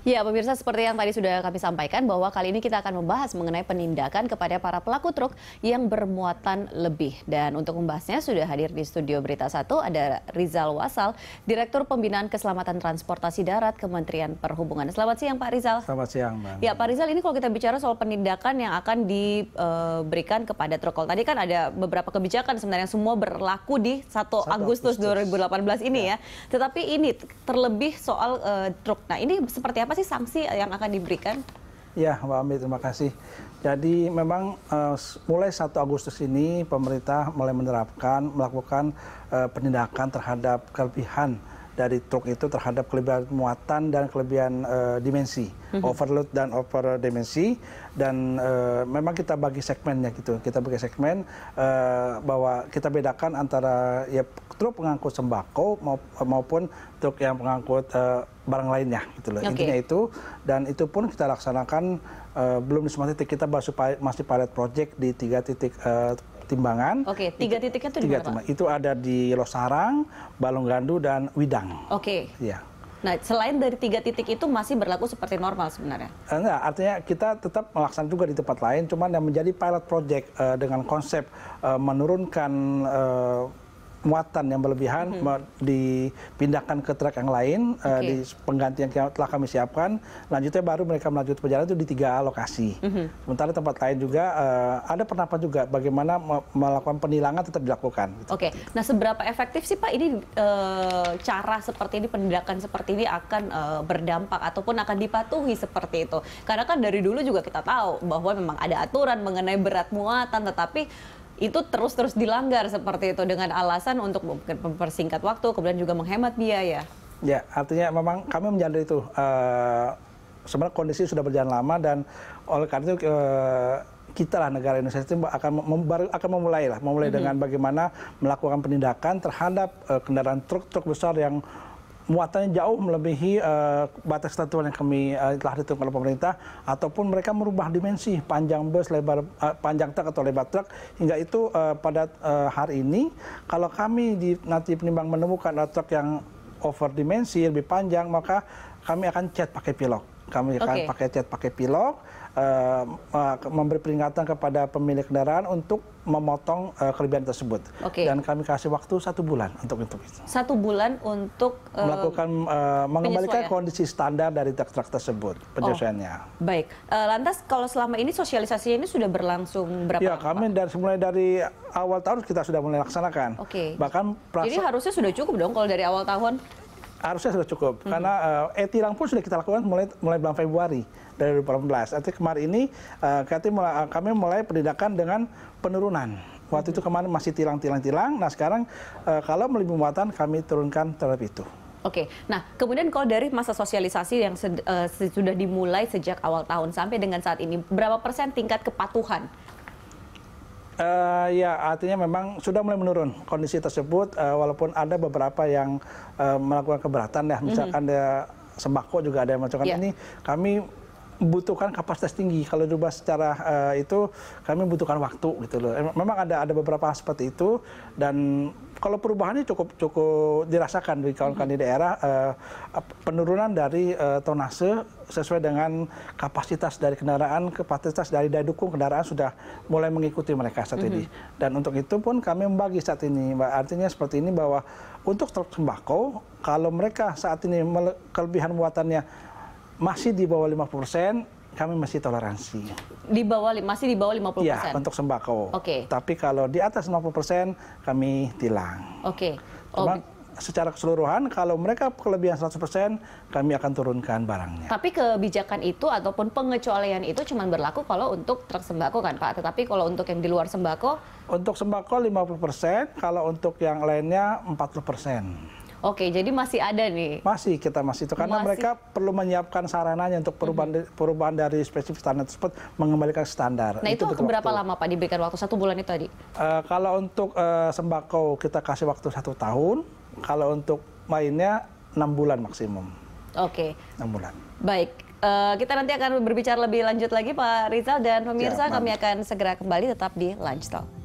Ya, pemirsa seperti yang tadi sudah kami sampaikan bahwa kali ini kita akan membahas mengenai penindakan kepada para pelaku truk yang bermuatan lebih. Dan untuk membahasnya sudah hadir di studio Berita Satu ada Rizal Wasal, Direktur Pembinaan Keselamatan Transportasi Darat Kementerian Perhubungan. Selamat siang Pak Rizal. Selamat siang Bang. Ya Pak Rizal ini kalau kita bicara soal penindakan yang akan diberikan kepada truk. Kalau tadi kan ada beberapa kebijakan sebenarnya semua berlaku di 1, 1 Agustus, Agustus 2018 ini ya. ya. Tetapi ini terlebih soal uh, truk. Nah ini seperti apa apa sih sanksi yang akan diberikan? Ya, Mbak Ami, terima kasih. Jadi memang uh, mulai 1 Agustus ini pemerintah mulai menerapkan, melakukan uh, penindakan terhadap kelebihan dari truk itu terhadap kelebihan muatan dan kelebihan uh, dimensi, mm-hmm. overload dan over dimensi dan uh, memang kita bagi segmennya gitu. Kita bagi segmen uh, bahwa kita bedakan antara ya truk pengangkut sembako maupun truk yang pengangkut uh, barang lainnya gitu loh. Okay. Intinya itu dan itu pun kita laksanakan uh, belum di semua titik kita masih pilot project di tiga titik uh, timbangan. Oke, tiga itu, titiknya itu di mana? Itu ada di Losarang, Balonggandu dan Widang. Oke. Ya. Nah, selain dari tiga titik itu masih berlaku seperti normal sebenarnya? Eh, enggak, artinya kita tetap melaksanakan juga di tempat lain, cuman yang menjadi pilot project uh, dengan konsep uh, menurunkan uh, muatan yang berlebihan hmm. dipindahkan ke truk yang lain eh, okay. uh, di pengganti yang telah kami siapkan lanjutnya baru mereka melanjutkan perjalanan itu di tiga lokasi hmm. sementara tempat lain juga uh, ada pendapat juga bagaimana melakukan penilangan tetap dilakukan gitu. oke okay. nah seberapa efektif sih pak ini uh, cara seperti ini penindakan seperti ini akan uh, berdampak ataupun akan dipatuhi seperti itu karena kan dari dulu juga kita tahu bahwa memang ada aturan mengenai berat muatan tetapi itu terus-terus dilanggar seperti itu dengan alasan untuk mempersingkat waktu kemudian juga menghemat biaya. Ya, artinya memang kami menjadi itu uh, sebenarnya kondisi sudah berjalan lama dan oleh karena itu uh, kita lah negara Indonesia itu akan mem akan memulai lah, memulai mm -hmm. dengan bagaimana melakukan penindakan terhadap uh, kendaraan truk-truk besar yang muatannya jauh melebihi uh, batas ketentuan yang kami uh, telah ditentukan oleh pemerintah ataupun mereka merubah dimensi panjang bus lebar uh, panjang truk atau lebar truk hingga itu uh, pada uh, hari ini kalau kami di, nanti penimbang menemukan truk yang over dimensi lebih panjang maka kami akan cat pakai pilok kami akan okay. pakai cat pakai pilok uh, memberi peringatan kepada pemilik kendaraan untuk memotong uh, kelebihan tersebut okay. dan kami kasih waktu satu bulan untuk itu satu bulan untuk uh, melakukan uh, mengembalikan kondisi standar dari truk-truk tersebut oh, penyesuaiannya oh, baik uh, lantas kalau selama ini sosialisasi ini sudah berlangsung berapa ya lama? kami dari mulai dari awal tahun kita sudah mulai laksanakan okay. bahkan jadi harusnya sudah cukup dong kalau dari awal tahun harusnya sudah cukup hmm. karena uh, e-tilang pun sudah kita lakukan mulai mulai bulan Februari dari 2018. Artinya kemarin ini uh, mulai, eh, kami mulai penindakan dengan penurunan. Waktu itu kemarin masih tilang-tilang-tilang. Nah sekarang uh, kalau melebihi muatan kami turunkan terhadap itu. Oke, nah kemudian kalau dari masa sosialisasi yang uh, sudah dimulai sejak awal tahun sampai dengan saat ini, berapa persen tingkat kepatuhan Uh, ya, artinya memang sudah mulai menurun kondisi tersebut, uh, walaupun ada beberapa yang uh, melakukan keberatan ya, mhm. misalkan mm -hmm. ada sembako juga ada yang melakukan yeah. ini. Kami butuhkan kapasitas tinggi. Kalau diubah secara uh, itu, kami butuhkan waktu gitu loh. Memang ada ada beberapa hal seperti itu dan kalau perubahannya cukup cukup dirasakan di kawan-kawan di mm-hmm. daerah eh, penurunan dari eh, tonase sesuai dengan kapasitas dari kendaraan, kapasitas dari daya dukung kendaraan sudah mulai mengikuti mereka saat mm -hmm. ini. Mm-hmm. Dan untuk itu pun kami membagi saat ini, artinya seperti ini bahwa untuk truk sembako kalau mereka saat ini kelebihan muatannya masih di bawah 50 persen kami masih toleransi. Di bawah masih di bawah 50 iya, persen. untuk sembako. Oke. Okay. Tapi kalau di atas 50 persen kami tilang. Oke. Okay. Oh, secara keseluruhan kalau mereka kelebihan 100% kami akan turunkan barangnya. Tapi kebijakan itu ataupun pengecualian itu cuma berlaku kalau untuk truk sembako kan Pak, tetapi kalau untuk yang di luar sembako untuk sembako 50%, kalau untuk yang lainnya 40%. Oke, jadi masih ada nih. Masih kita masih itu karena masih. mereka perlu menyiapkan sarananya untuk perubahan -hmm. perubahan dari spesifik standar tersebut mengembalikan standar. Nah itu, itu berapa lama Pak diberikan waktu satu bulan itu tadi? Uh, eh, kalau untuk uh, sembako kita kasih waktu satu tahun. Kalau untuk mainnya enam bulan maksimum. Oke. Okay. Enam bulan. Baik. Uh, kita nanti akan berbicara lebih lanjut lagi Pak Rizal dan ya, pemirsa ya, kami akan segera kembali tetap di Lunch Talk.